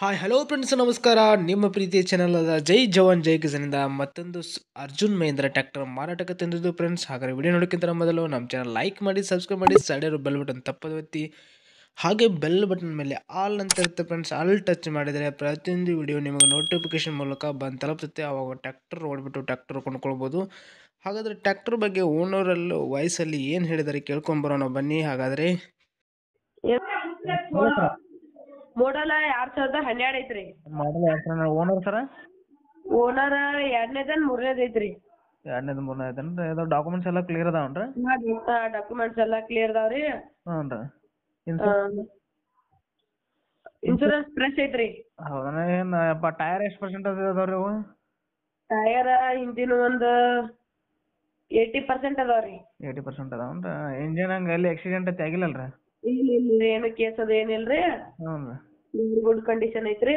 hi hello friends ನಮಸ್ಕಾರ ನಿಮ್ಮ ಪ್ರೀತಿಯ ಆದ ಜೈ ಜವಾನ್ ಜೈ ಕಿಸನಿಂದ ಮತ್ತೊಂದು ಅರ್ಜುನ್ ಮಹೇಂದ್ರ ಟ್ಯಾಕ್ಟರ್ ಮಾರಾಟಕ್ಕೆ ತಂದಿದ್ದು ಫ್ರೆಂಡ್ಸ್ ಹಾಗಾದ್ರೆ ವಿಡಿಯೋ ನೋಡೋಕ್ಕಿಂತ ಮೊದಲು ನಮ್ಮ ಚಾನಲ್ ಲೈಕ್ ಮಾಡಿ ಸಬ್ಸ್ಕ್ರೈಬ್ ಮಾಡಿ ಸೈಡಿರೋ ಬೆಲ್ ಬಟನ್ ತಪ್ಪದ ಒತ್ತಿ ಹಾಗೆ ಬೆಲ್ ಬಟನ್ ಮೇಲೆ ಆಲ್ ಅಂತ ಇರುತ್ತೆ ಫ್ರೆಂಡ್ಸ್ ಆಲ್ ಟಚ್ ಮಾಡಿದರೆ ಪ್ರತಿಯೊಂದು ವಿಡಿಯೋ ನಿಮಗೆ ನೋಟಿಫಿಕೇಶನ್ ಮೂಲಕ ಬಂದು ತಲುಪುತ್ತೆ ಆವಾಗ ಟ್ಯಾಕ್ಟರ್ ಓಡಿಬಿಟ್ಟು ಟ್ಯಾಕ್ಟರ್ ಕೊಂಡ್ಕೊಳ್ಬೋದು ಹಾಗಾದರೆ ಟ್ಯಾಕ್ಟರ್ ಬಗ್ಗೆ ಓನರಲ್ಲಿ ವಯಸ್ಸಲ್ಲಿ ಏನು ಹೇಳಿದ್ದಾರೆ ಕೇಳ್ಕೊಂಬರೋಣ ಬನ್ನಿ ಹಾಗಾದರೆ ಮಾಡಲ ಎರಡ್ ಸಾವಿರದ ಹನ್ನೆರಡು ಐತ್ರಿ ಮಾಡಲ್ ಎರಡು ಸಾವಿರ ಓನರ್ ಸರ್ ಓನರ್ ಎರಡನೇದನ್ ಮೂರನೇದ ಐತ್ರಿ ಎರಡನೇದು ಮೂರನೇ ಐತೇನ್ರಿ ಡಾಕ್ಯುಮೆಂಟ್ಸ್ ಎಲ್ಲ ಕ್ಲಿಯರ್ ಅದಾವನ್ರಿ ಡಾಕ್ಯುಮೆಂಟ್ಸ್ ಎಲ್ಲಾ ಕ್ಲಿಯರ್ ಅದಾವ್ರಿ ಹ್ಞೂನ್ರಿ ಇನ್ಸೂರೆನ್ಸ್ ಇನ್ಶೂರೆನ್ಸ್ ಫ್ರೆಶ್ ಐತ್ರಿ ಹೌದಾ ಏನು ಅಪ್ಪ ಟೈರ್ ಎಷ್ಟು ಪರ್ಸೆಂಟೇಜ್ ಅದಾವ್ರಿ ಅವು ಟೈರ್ ಹಿಂದಿನ ಒಂದು ಏಯ್ಟಿ ಪರ್ಸೆಂಟ್ ಅದಾವ್ರಿ ಏಯ್ಟಿ ಪರ್ಸೆಂಟ್ ಅದಾವನ್ರಿ ಇಂಜಿನ್ ಹಂಗೆ ಅಲ್ಲಿ ಆಕ್ಸಿಡೆಂಟ್ ಐತಿ ಆಗಿಲ್ಲಲ್ರಿ ಇಲ್ಲ ಇಲ್ಲ ಏನು ಕೇಸ್ ಅದ ಏನಿಲ್ರಿ ಹ್ಞೂ ರೀ ಗುಡ್ ಕಂಡೀಷನ್ ಐತ್ರಿ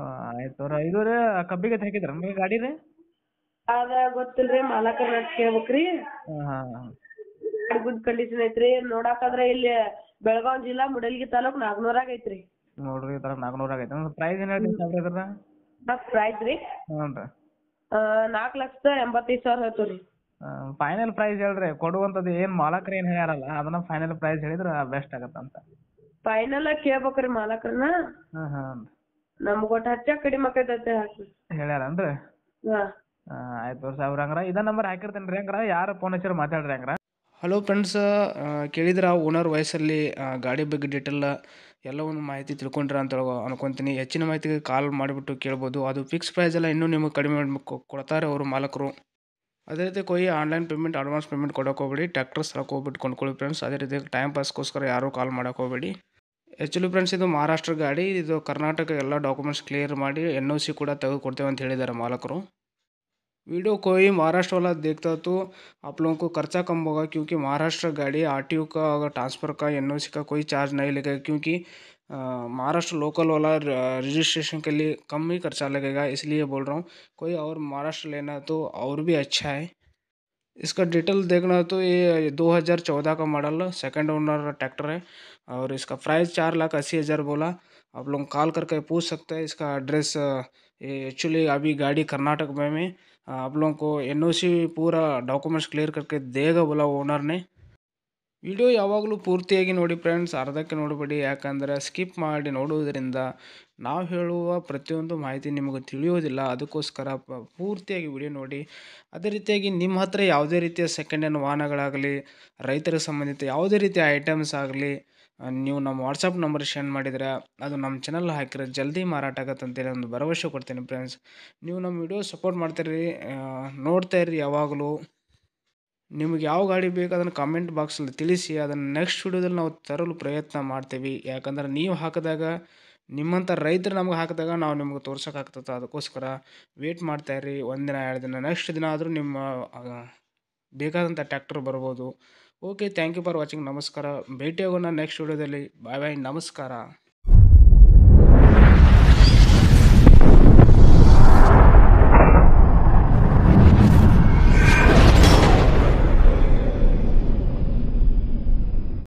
ಆಯ್ತು ಅವ್ರ ಇದು ರೀ ಕಬ್ಬಿಗೆ ಹಾಕಿದ್ರ ಗಾಡಿ ರೀ ಅದ ಗೊತ್ತಿಲ್ರಿ ಮಾಲಕರ ಕೇಳ್ಬೇಕ್ರಿ ಗುಡ್ ಕಂಡೀಷನ್ ಐತ್ರಿ ನೋಡಾಕಾದ್ರ ಇಲ್ಲಿ ಬೆಳಗಾವ್ ಜಿಲ್ಲಾ ಮುಡಲ್ಗಿ ತಾಲೂಕ್ ನಾಗನೂರಾಗ ಐತ್ರಿ ನೋಡ್ರಿ ಈ ತರ ಐತಿ ಆಗೈತೆ ಪ್ರೈಸ್ ಏನ್ ಹೇಳ್ತೀರಿ ಸಾಬ್ರಿ ಅದ್ರ ಪ್ರೈಸ್ ರೀ ಹ್ಞೂ ನಾಕ್ ಲಕ್ಷದ ಎಂಬತ್ತೈದು ಸಾವಿರ ಹೇಳ್ತೀವಿ ರೀ ಫೈನಲ್ ಪ್ರೈಸ್ ಹೇಳ್ರಿ ಕೊಡುವಂತದ್ದು ಏನ್ ಮಾಲಕ್ರ ಏನ್ ಹೇಳ್ಯಾರಲ್ಲ ಅದನ್ನ ಫೈನಲ್ ಪ್ರೈಸ್ ಹೇಳಿದ್ರೆ ಬೆಸ್ಟ್ ಆಗತ್ತಂತ ಫೈನಲ್ ಆಗಿ ಕೇಳ್ಬೇಕ್ರಿ ಮಾಲಕರನ್ನ ನಮ್ಗೆ ಒಟ್ಟು ಹಚ್ಚ ಕಡಿಮೆ ಹಾಕಿ ಹೇಳ್ಯಾರೇನ್ರಿ ಆಯ್ತು ತೋರಿ ಅವ್ರ ಹಂಗಾರ ನಂಬರ್ ಹಾಕಿರ್ತೇನೆ ರೀ ಹಂಗ್ರ ಯಾರು ಫೋನ್ ಹಚ್ಚಿರ ಮಾತಾಡ್ರಿ ಹಂಗಾರ ಹಲೋ ಫ್ರೆಂಡ್ಸ್ ಕೇಳಿದ್ರ ಓನರ್ ವಯಸ್ಸಲ್ಲಿ ಗಾಡಿ ಬಗ್ಗೆ ಡೀಟೇಲ್ ಎಲ್ಲವನ್ನು ಮಾಹಿತಿ ತಿಳ್ಕೊಂಡ್ರ ಅಂತ ಅನ್ಕೊಂತೀನಿ ಹೆಚ್ಚಿನ ಮಾಹಿತಿಗೆ ಕಾಲ್ ಮಾಡಿಬಿಟ್ಟು ಕೇಳ್ಬೋದು ಅದು ಫಿಕ್ಸ್ ಪ್ರೈಸ್ ಎಲ್ಲ ಇನ್ನೂ ನಿಮಗೆ ಕಡಿಮೆ ಕೊಡ್ತಾರೆ ಅವರು ಮಾಲಕರು ಅದೇ ರೀತಿ ಕೊಯ್ ಆನ್ಲೈನ್ ಪೇಮೆಂಟ್ ಅಡ್ವಾನ್ಸ್ ಪೇಮೆಂಟ್ ಕೊಡೋಕೆ ಹೋಗ್ಬೇಡಿ ಟ್ಯಾಕ್ಟರ್ಸ್ ಹೋಗ್ಬಿಟ್ಟು ಕೊಂಡ್ಕೊಳ್ಳಿ ಫ್ರೆಂಡ್ಸ್ ಅದೇ ರೀತಿ ಟೈಮ್ ಪಾಸ್ಗೋಸ್ಕರ ಯಾರೂ ಕಾಲ್ ಮಾಡೋಕೆ ಹೋಗಬೇಡಿ ಆ್ಯಕ್ಚುಲಿ फ्रेंड्स इतना महाराष्ट्र गाड़ी ಇದು ಕರ್ನಾಟಕ ಎಲ್ಲ ಡಾಕ್ಯುಮೆಂಟ್ಸ್ ಕ್ಲಿಯರ್ ಮಾಡಿ ಎನ್ ಒ ಸಿ ಕೂಡ ತೆಗೆದುಕೊಡ್ತೇವೆ ಅಂತ वीडियो कोई महाराष्ट्र वाला देखता तो आप लोगों को खर्चा कम होगा क्योंकि महाराष्ट्र गाड़ी आर टी ओ का अगर ट्रांसफ़र का एन ओ सी का कोई चार्ज नहीं लगेगा क्योंकि महाराष्ट्र लोकल वाला रजिस्ट्रेशन के लिए कम ही खर्चा लगेगा इसलिए बोल रहा हूँ कोई और महाराष्ट्र लेना तो और भी अच्छा है इसका डिटेल देखना तो ये 2014 का मॉडल सेकंड ओनर ट्रैक्टर है और इसका प्राइस चार लाख अस्सी हज़ार बोला आप लोग कॉल करके पूछ सकते हैं इसका एड्रेस एक्चुअली अभी गाड़ी कर्नाटक में में आप लोगों को एन पूरा डॉक्यूमेंट्स क्लियर करके देगा बोला ओनर ने ವಿಡಿಯೋ ಯಾವಾಗಲೂ ಪೂರ್ತಿಯಾಗಿ ನೋಡಿ ಫ್ರೆಂಡ್ಸ್ ಅರ್ಧಕ್ಕೆ ನೋಡಬೇಡಿ ಯಾಕಂದರೆ ಸ್ಕಿಪ್ ಮಾಡಿ ನೋಡುವುದರಿಂದ ನಾವು ಹೇಳುವ ಪ್ರತಿಯೊಂದು ಮಾಹಿತಿ ನಿಮಗೆ ತಿಳಿಯೋದಿಲ್ಲ ಅದಕ್ಕೋಸ್ಕರ ಪೂರ್ತಿಯಾಗಿ ವಿಡಿಯೋ ನೋಡಿ ಅದೇ ರೀತಿಯಾಗಿ ನಿಮ್ಮ ಹತ್ರ ಯಾವುದೇ ರೀತಿಯ ಸೆಕೆಂಡ್ ಹ್ಯಾಂಡ್ ವಾಹನಗಳಾಗಲಿ ರೈತರ ಸಂಬಂಧಿತ ಯಾವುದೇ ರೀತಿಯ ಐಟಮ್ಸ್ ಆಗಲಿ ನೀವು ನಮ್ಮ ವಾಟ್ಸಪ್ ನಂಬರ್ ಶೇರ್ ಮಾಡಿದರೆ ಅದು ನಮ್ಮ ಚಾನಲ್ ಹಾಕಿದ್ರೆ ಜಲ್ದಿ ಮಾರಾಟ ಆಗತ್ತಂತೇಳಿ ಒಂದು ಭರವಸೆ ಕೊಡ್ತೀನಿ ಫ್ರೆಂಡ್ಸ್ ನೀವು ನಮ್ಮ ವಿಡಿಯೋ ಸಪೋರ್ಟ್ ಮಾಡ್ತೀರಿ ನೋಡ್ತಾ ಇರಿ ಯಾವಾಗಲೂ ನಿಮ್ಗೆ ಯಾವ ಗಾಡಿ ಬೇಕು ಅದನ್ನು ಕಮೆಂಟ್ ಬಾಕ್ಸಲ್ಲಿ ತಿಳಿಸಿ ಅದನ್ನು ನೆಕ್ಸ್ಟ್ ವಿಡಿಯೋದಲ್ಲಿ ನಾವು ತರಲು ಪ್ರಯತ್ನ ಮಾಡ್ತೀವಿ ಯಾಕಂದ್ರೆ ನೀವು ಹಾಕಿದಾಗ ನಿಮ್ಮಂಥ ರೈತರು ನಮ್ಗೆ ಹಾಕಿದಾಗ ನಾವು ನಿಮ್ಗೆ ತೋರ್ಸೋಕ್ಕಾಗ್ತದೆ ಅದಕ್ಕೋಸ್ಕರ ವೇಟ್ ಮಾಡ್ತಾಯಿರಿ ಒಂದು ದಿನ ಎರಡು ದಿನ ನೆಕ್ಸ್ಟ್ ದಿನ ಆದರೂ ನಿಮ್ಮ ಬೇಕಾದಂಥ ಟ್ಯಾಕ್ಟರ್ ಬರ್ಬೋದು okay thank you for watching ನಮಸ್ಕಾರ ಭೇಟಿಯಾಗೋಣ ನೆಕ್ಸ್ಟ್ ವಿಡಿಯೋದಲ್ಲಿ ಬಾಯ್ ಬಾಯ್ ನಮಸ್ಕಾರ